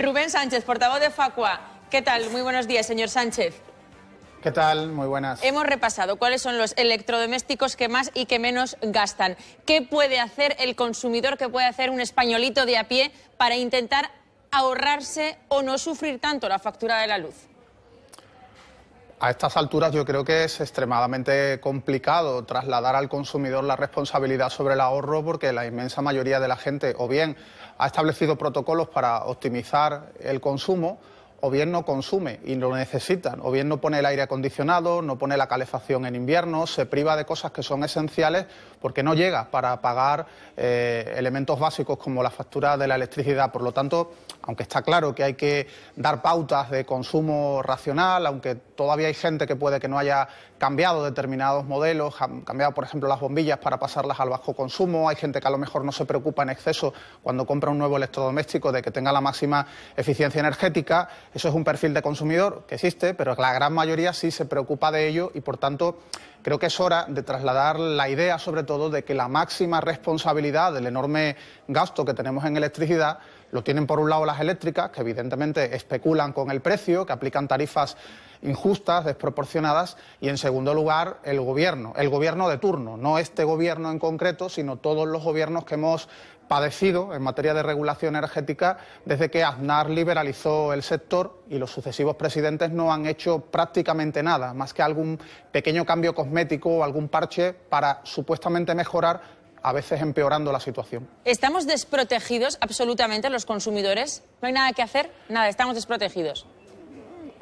Rubén Sánchez, portavoz de Facua. ¿Qué tal? Muy buenos días, señor Sánchez. ¿Qué tal? Muy buenas. Hemos repasado cuáles son los electrodomésticos que más y que menos gastan. ¿Qué puede hacer el consumidor, qué puede hacer un españolito de a pie para intentar ahorrarse o no sufrir tanto la factura de la luz? A estas alturas yo creo que es extremadamente complicado trasladar al consumidor la responsabilidad sobre el ahorro porque la inmensa mayoría de la gente o bien ha establecido protocolos para optimizar el consumo o bien no consume y lo necesitan, o bien no pone el aire acondicionado, no pone la calefacción en invierno, se priva de cosas que son esenciales porque no llega para pagar eh, elementos básicos como la factura de la electricidad. Por lo tanto, aunque está claro que hay que dar pautas de consumo racional, aunque todavía hay gente que puede que no haya cambiado determinados modelos, han cambiado, por ejemplo, las bombillas para pasarlas al bajo consumo, hay gente que a lo mejor no se preocupa en exceso cuando compra un nuevo electrodoméstico de que tenga la máxima eficiencia energética, eso es un perfil de consumidor que existe, pero la gran mayoría sí se preocupa de ello y, por tanto, creo que es hora de trasladar la idea, sobre todo, de que la máxima responsabilidad del enorme gasto que tenemos en electricidad lo tienen, por un lado, las eléctricas, que evidentemente especulan con el precio, que aplican tarifas injustas, desproporcionadas, y en segundo lugar, el gobierno, el gobierno de turno, no este gobierno en concreto, sino todos los gobiernos que hemos padecido en materia de regulación energética desde que Aznar liberalizó el sector y los sucesivos presidentes no han hecho prácticamente nada, más que algún pequeño cambio cosmético o algún parche para supuestamente mejorar a veces empeorando la situación. ¿Estamos desprotegidos absolutamente los consumidores? ¿No hay nada que hacer? Nada, estamos desprotegidos.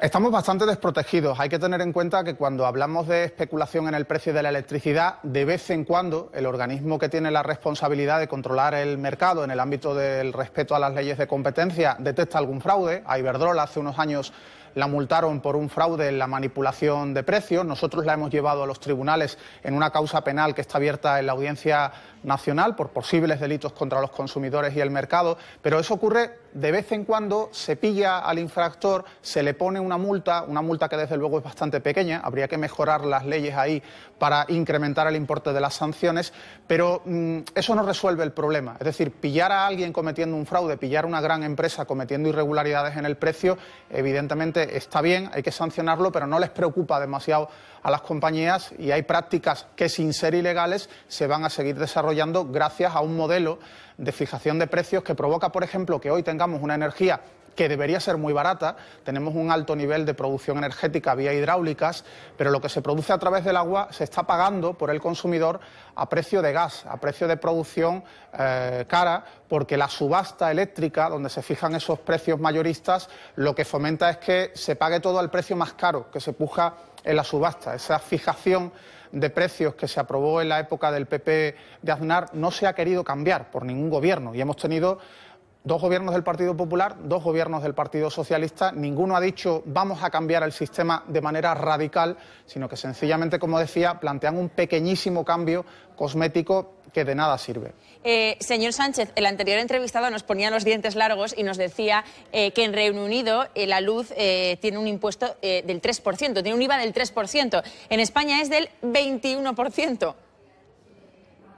Estamos bastante desprotegidos. Hay que tener en cuenta que cuando hablamos de especulación en el precio de la electricidad, de vez en cuando el organismo que tiene la responsabilidad de controlar el mercado en el ámbito del respeto a las leyes de competencia detecta algún fraude. A Iberdrola hace unos años la multaron por un fraude en la manipulación de precios. Nosotros la hemos llevado a los tribunales en una causa penal que está abierta en la Audiencia Nacional por posibles delitos contra los consumidores y el mercado. Pero eso ocurre de vez en cuando, se pilla al infractor, se le pone una multa, una multa que desde luego es bastante pequeña, habría que mejorar las leyes ahí para incrementar el importe de las sanciones, pero mm, eso no resuelve el problema. Es decir, pillar a alguien cometiendo un fraude, pillar a una gran empresa cometiendo irregularidades en el precio, evidentemente está bien, hay que sancionarlo, pero no les preocupa demasiado a las compañías y hay prácticas que sin ser ilegales se van a seguir desarrollando gracias a un modelo de fijación de precios que provoca, por ejemplo, que hoy tengamos una energía que debería ser muy barata. Tenemos un alto nivel de producción energética vía hidráulicas, pero lo que se produce a través del agua se está pagando por el consumidor a precio de gas, a precio de producción eh, cara, porque la subasta eléctrica, donde se fijan esos precios mayoristas, lo que fomenta es que se pague todo al precio más caro, que se puja en la subasta. Esa fijación de precios que se aprobó en la época del PP de Aznar no se ha querido cambiar por ningún gobierno y hemos tenido dos gobiernos del Partido Popular, dos gobiernos del Partido Socialista. Ninguno ha dicho vamos a cambiar el sistema de manera radical, sino que sencillamente, como decía, plantean un pequeñísimo cambio cosmético que de nada sirve. Eh, señor Sánchez, el anterior entrevistado nos ponía los dientes largos y nos decía eh, que en Reino Unido eh, la luz tiene un impuesto del 3%, tiene un IVA del 3%. En España es del 21%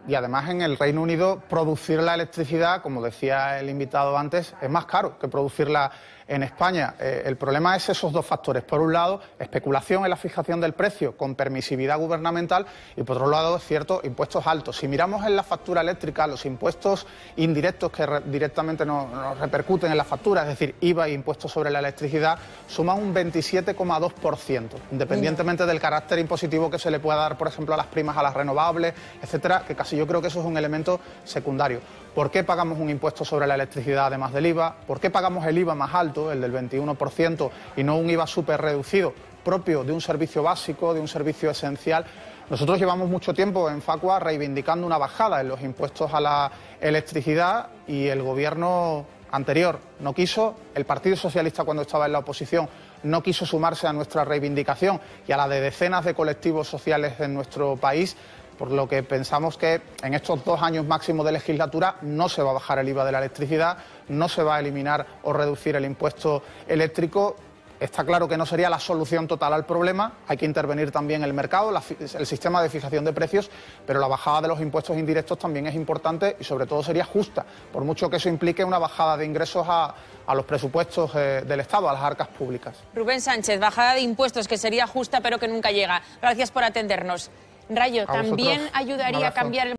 y además en el Reino Unido producir la electricidad, como decía el invitado antes, es más caro que producirla en España eh, el problema es esos dos factores. Por un lado, especulación en la fijación del precio con permisividad gubernamental y por otro lado, es cierto impuestos altos. Si miramos en la factura eléctrica, los impuestos indirectos que directamente nos, repercuten en la factura, es decir, IVA e impuestos sobre la electricidad, suman un 27,2%, independientemente del carácter impositivo que se le pueda dar, por ejemplo, a las primas a las renovables, etcétera, que casi yo creo que eso es un elemento secundario. ¿Por qué pagamos un impuesto sobre la electricidad además del IVA? ¿Por qué pagamos el IVA más alto? el del 21%, y no un IVA súper reducido propio de un servicio básico, de un servicio esencial. Nosotros llevamos mucho tiempo en Facua reivindicando una bajada en los impuestos a la electricidad y el gobierno anterior no quiso, el Partido Socialista cuando estaba en la oposición no quiso sumarse a nuestra reivindicación y a la de decenas de colectivos sociales en nuestro país por lo que pensamos que en estos dos años máximos de legislatura no se va a bajar el IVA de la electricidad, no se va a eliminar o reducir el impuesto eléctrico. Está claro que no sería la solución total al problema, hay que intervenir también el mercado, el sistema de fijación de precios, pero la bajada de los impuestos indirectos también es importante y sobre todo sería justa, por mucho que eso implique una bajada de ingresos a, los presupuestos eh, del Estado, a las arcas públicas. Rubén Sánchez, bajada de impuestos que sería justa pero que nunca llega. Gracias por atendernos. Rayo, también ayudaría a cambiar el